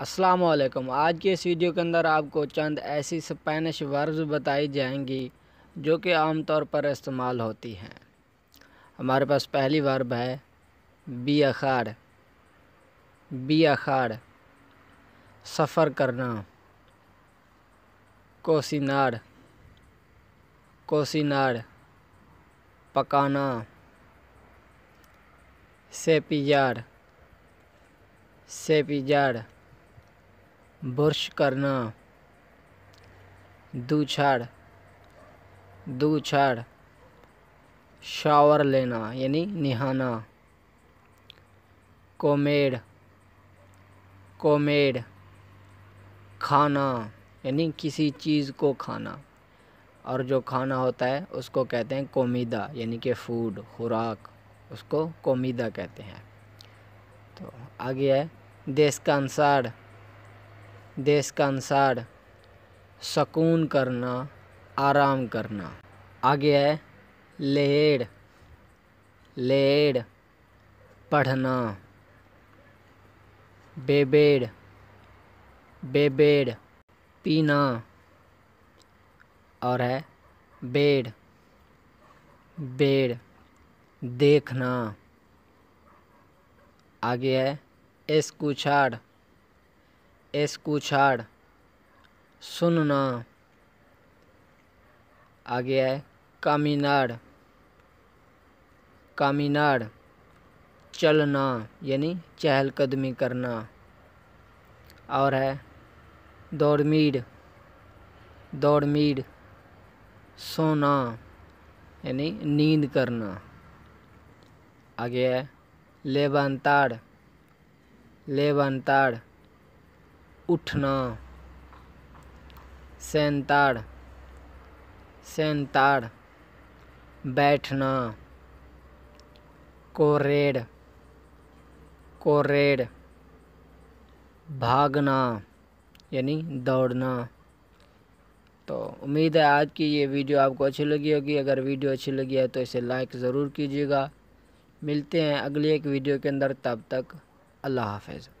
असलम आज के इस वीडियो के अंदर आपको चंद ऐसी स्पेनिश वर्ब्स बताई जाएंगी जो कि आमतौर पर इस्तेमाल होती हैं हमारे पास पहली वर्ब है बी अखाड़ बी अखाड़ सफ़र करना कोसिनाड़ कोसिनाड़ पकाना सेपिजाड़ सेपिजाड़ ब्रश करना दूछाड़ दूछाड़ शावर लेना यानी निहाना कोमेड कोमेड खाना यानी किसी चीज़ को खाना और जो खाना होता है उसको कहते हैं कोमीदा यानी कि फूड खुराक उसको कोमीदा कहते हैं तो आगे है देश का अनुसार देश का अनुसार सुकून करना आराम करना आगे है लेड़ लेड़ पढ़ना बेबेड़ बेबेड़ पीना और है बेड़ बेड़ देखना आगे है एस्कुछाड़ एस्कुछाड़ सुनना आ गया है कामिनाड़ कामिनाड़ चलना यानी चहलकदमी करना और है दौड़मीड़ दौड़मीड़ सोना यानी नींद करना आ गया है लेबानताड़ लेबानताड़ उठना सैंताड़ सैंताड़ बैठना कोरेड कोरेड भागना यानी दौड़ना तो उम्मीद है आज की ये वीडियो आपको अच्छी लगी होगी अगर वीडियो अच्छी लगी है तो इसे लाइक ज़रूर कीजिएगा मिलते हैं अगली एक वीडियो के अंदर तब तक अल्लाह हाफिज़